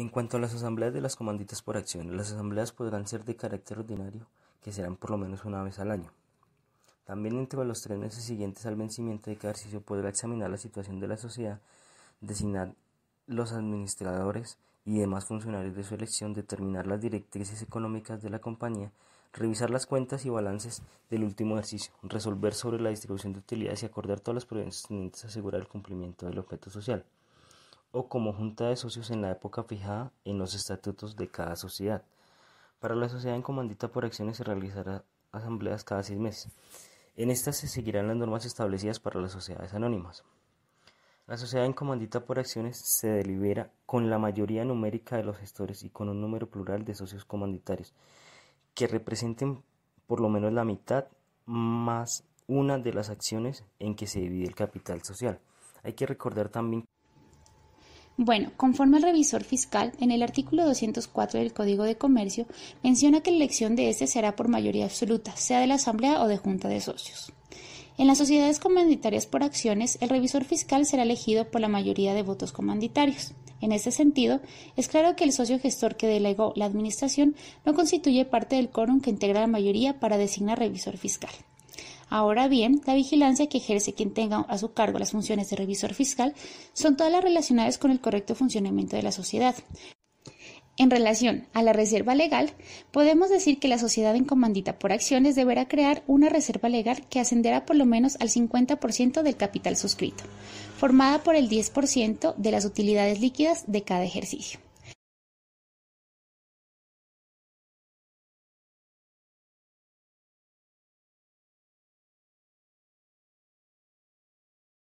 En cuanto a las asambleas de las comanditas por acción, las asambleas podrán ser de carácter ordinario, que serán por lo menos una vez al año. También entre los tres meses siguientes al vencimiento de cada ejercicio podrá examinar la situación de la sociedad, designar los administradores y demás funcionarios de su elección, determinar las directrices económicas de la compañía, revisar las cuentas y balances del último ejercicio, resolver sobre la distribución de utilidades y acordar todas las providencias tendentes a asegurar el cumplimiento del objeto social o como junta de socios en la época fijada en los estatutos de cada sociedad. Para la sociedad en comandita por acciones se realizará asambleas cada seis meses. En estas se seguirán las normas establecidas para las sociedades anónimas. La sociedad en comandita por acciones se delibera con la mayoría numérica de los gestores y con un número plural de socios comanditarios que representen por lo menos la mitad más una de las acciones en que se divide el capital social. Hay que recordar también bueno, conforme al revisor fiscal, en el artículo 204 del Código de Comercio menciona que la elección de este será por mayoría absoluta, sea de la Asamblea o de Junta de Socios. En las sociedades comanditarias por acciones, el revisor fiscal será elegido por la mayoría de votos comanditarios. En este sentido, es claro que el socio gestor que delegó la Administración no constituye parte del quórum que integra la mayoría para designar revisor fiscal. Ahora bien, la vigilancia que ejerce quien tenga a su cargo las funciones de revisor fiscal son todas las relacionadas con el correcto funcionamiento de la sociedad. En relación a la reserva legal, podemos decir que la sociedad en comandita por acciones deberá crear una reserva legal que ascenderá por lo menos al 50% del capital suscrito, formada por el 10% de las utilidades líquidas de cada ejercicio.